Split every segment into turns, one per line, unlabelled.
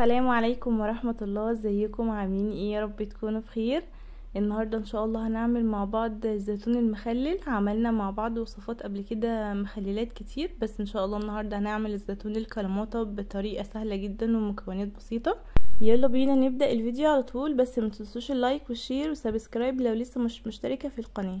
السلام عليكم ورحمة الله ازيكم عاملين ايه يا رب تكونوا بخير النهاردة ان شاء الله هنعمل مع بعض الزيتون المخلل عملنا مع بعض وصفات قبل كده مخللات كتير بس ان شاء الله النهاردة هنعمل الزيتون الكلماطة بطريقة سهلة جدا ومكونات بسيطة يلا بينا نبدأ الفيديو على طول بس متنسوش اللايك والشير وسبسكرايب لو لسه مش مشتركة في القناة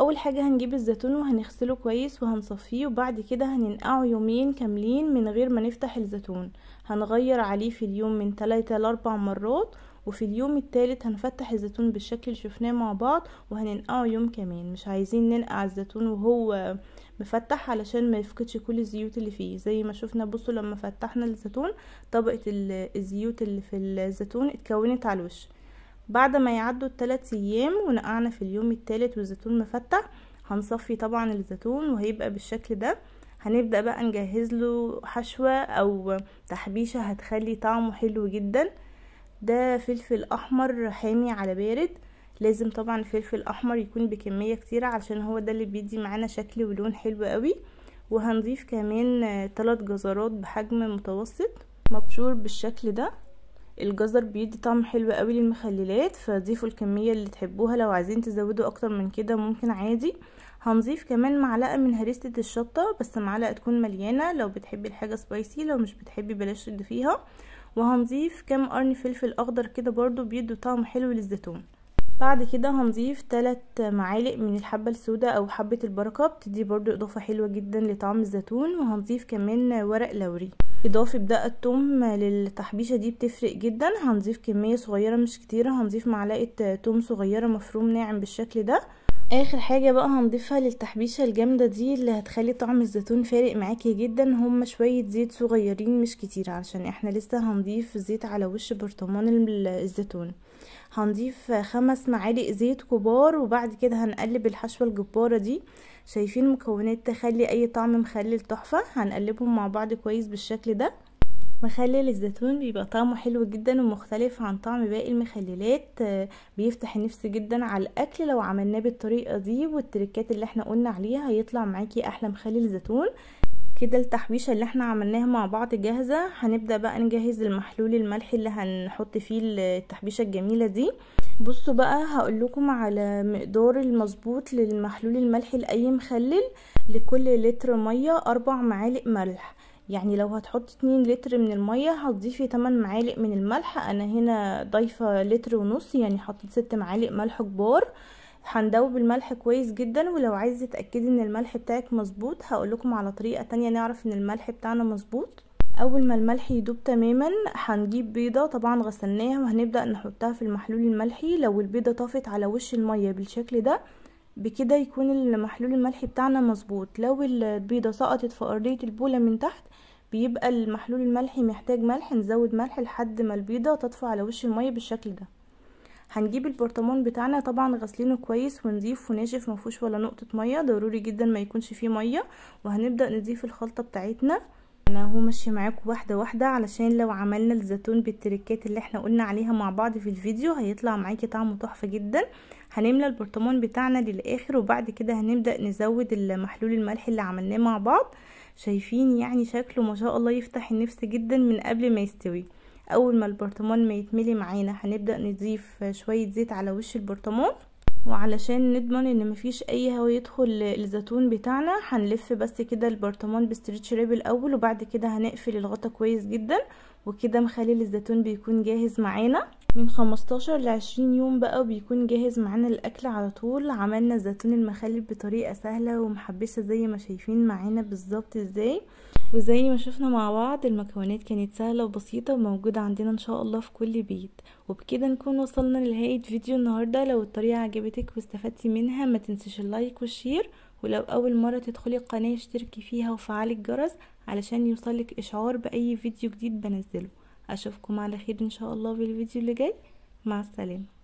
اول حاجة هنجيب الزيتون وهنغسله كويس وهنصفيه وبعد كده هننقعه يومين كاملين من غير ما نفتح الزيتون هنغير عليه في اليوم من 3 ل 4 مرات وفي اليوم الثالث هنفتح الزيتون بالشكل اللي شفناه مع بعض وهننقعه يوم كمان مش عايزين ننقع الزيتون وهو مفتح علشان ما يفقدش كل الزيوت اللي فيه زي ما شفنا بصوا لما فتحنا الزيتون طبقة الزيوت اللي في الزيتون اتكونت على الوش بعد ما يعدوا الثلاث ايام ونقعنا في اليوم الثالث والزيتون مفتح هنصفي طبعا الزيتون وهيبقى بالشكل ده هنبدا بقى نجهز له حشوه او تحبيشه هتخلي طعمه حلو جدا ده فلفل احمر حامي على بارد لازم طبعا الفلفل احمر يكون بكميه كتيره علشان هو ده اللي بيدي معانا شكل ولون حلو قوي وهنضيف كمان ثلاث جزرات بحجم متوسط مبشور بالشكل ده الجزر بيدي طعم حلو قوي للمخللات فضيفوا الكمية اللي تحبوها لو عايزين تزودوا اكتر من كده ممكن عادي هنضيف كمان معلقة من هريسة الشطة بس معلقة تكون مليانة لو بتحبي الحاجة سبايسي لو مش بتحبي بلاش تضيفيها وهنضيف كام قرن فلفل اخضر كده برضو بيدوا طعم حلو للزيتون بعد كده هنضيف 3 معالق من الحبة السوداء او حبة البركة بتدي برضو اضافة حلوة جدا لطعم الزيتون وهنضيف كمان ورق لوري اضافة بدقه التوم للتحبيشة دي بتفرق جدا هنضيف كمية صغيرة مش كتيرة هنضيف معلقة توم صغيرة مفروم ناعم بالشكل ده اخر حاجة بقى هنضيفها للتحبيشة الجامدة دي اللي هتخلي طعم الزيتون فارق معاكي جدا هما شوية زيت صغيرين مش كتير علشان احنا لسه هنضيف زيت على وش برطمان الزيتون هنضيف خمس معالق زيت كبار وبعد كده هنقلب الحشوة الجبارة دي شايفين مكونات تخلي اي طعم مخلل تحفة هنقلبهم مع بعض كويس بالشكل ده مخلل الزيتون بيبقى طعمه حلو جدا ومختلف عن طعم باقي المخللات آه، بيفتح النفس جدا على الاكل لو عملناه بالطريقه دي والتركات اللي احنا قلنا عليها هيطلع معاكي احلى مخلل زيتون كده التحبيشه اللي احنا عملناها مع بعض جاهزه هنبدا بقى نجهز المحلول الملح اللي هنحط فيه التحبيشه الجميله دي بصوا بقى هقول لكم على مقدار المظبوط للمحلول الملح لاي مخلل لكل لتر ميه اربع معالق ملح يعني لو هتحطي اتنين لتر من المية هتضيفي تمن معالق من الملح انا هنا ضايفة لتر ونص يعني حطيت ست معالق ملح كبار هندوب الملح كويس جدا ولو عايزه تتاكدي ان الملح بتاعك مظبوط هقولكم على طريقه تانية نعرف ان الملح بتاعنا مظبوط اول ما الملح يدوب تماما هنجيب بيضه طبعا غسلناها وهنبدا نحطها في المحلول الملحي لو البيضه طافت على وش الميه بالشكل ده بكده يكون المحلول الملحي بتاعنا مظبوط لو البيضة سقطت في أرضية البولة من تحت بيبقى المحلول الملحي محتاج ملح نزود ملح لحد ما البيضة تطفو على وش المية بالشكل ده هنجيب البرطمان بتاعنا طبعا غسلينه كويس ونضيف وناشف مفهوش ولا نقطة مية ضروري جدا ما يكونش فيه مية وهنبدأ نضيف الخلطة بتاعتنا انا هو ماشي معاكم واحده واحده علشان لو عملنا الزيتون بالتريكات اللي احنا قلنا عليها مع بعض في الفيديو هيطلع معاكي طعمه تحفه جدا هنملى البرطمان بتاعنا للاخر وبعد كده هنبدا نزود المحلول الملح اللي عملناه مع بعض شايفين يعني شكله ما شاء الله يفتح النفس جدا من قبل ما يستوي اول ما البرطمان ما يتملي معانا هنبدا نضيف شويه زيت على وش البرطمان وعلشان نضمن ان مفيش اي هوا يدخل الزيتون بتاعنا هنلف بس كده البرطمان بستريتش ريب الاول وبعد كده هنقفل الغطا كويس جدا وكده مخلي الزيتون بيكون جاهز معانا من 15 ل 20 يوم بقى وبيكون جاهز معانا الاكل على طول عملنا الزيتون المخلل بطريقه سهله ومحبسه زي ما شايفين معانا بالظبط ازاي وزي ما شفنا مع بعض المكونات كانت سهلة وبسيطة وموجودة عندنا ان شاء الله في كل بيت وبكده نكون وصلنا لنهاية فيديو النهاردة لو الطريقة عجبتك واستفدتي منها ما تنسيش اللايك والشير ولو اول مرة تدخلي القناة اشتركي فيها وفعلي الجرس علشان يوصلك اشعار باي فيديو جديد بنزله اشوفكم على خير ان شاء الله في الفيديو اللي جاي مع السلامة